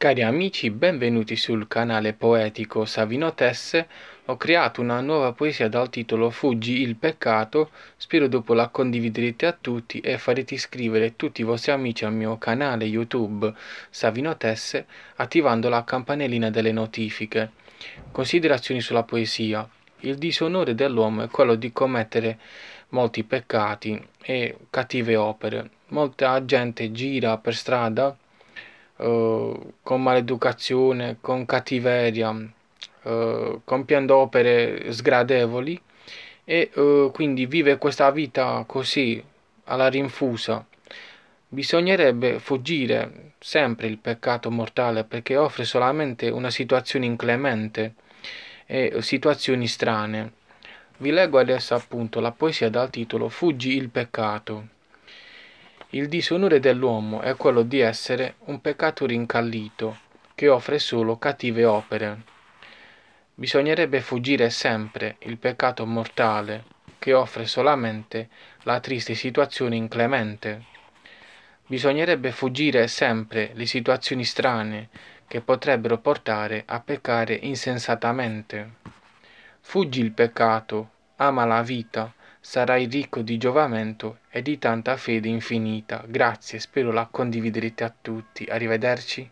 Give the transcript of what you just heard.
Cari amici, benvenuti sul canale poetico Savino Tesse. Ho creato una nuova poesia dal titolo Fuggi il peccato. Spero dopo la condividerete a tutti e farete iscrivere tutti i vostri amici al mio canale YouTube Savino Tesse attivando la campanellina delle notifiche. Considerazioni sulla poesia. Il disonore dell'uomo è quello di commettere molti peccati e cattive opere. Molta gente gira per strada eh, con maleducazione, con cattiveria, uh, compiendo opere sgradevoli e uh, quindi vive questa vita così alla rinfusa. Bisognerebbe fuggire sempre il peccato mortale perché offre solamente una situazione inclemente e situazioni strane. Vi leggo adesso appunto la poesia dal titolo Fuggi il peccato. Il disonore dell'uomo è quello di essere un peccato rincallito, che offre solo cattive opere. Bisognerebbe fuggire sempre il peccato mortale, che offre solamente la triste situazione inclemente. Bisognerebbe fuggire sempre le situazioni strane, che potrebbero portare a peccare insensatamente. Fuggi il peccato, ama la vita, sarai ricco di giovamento e di tanta fede infinita. Grazie, spero la condividerete a tutti. Arrivederci.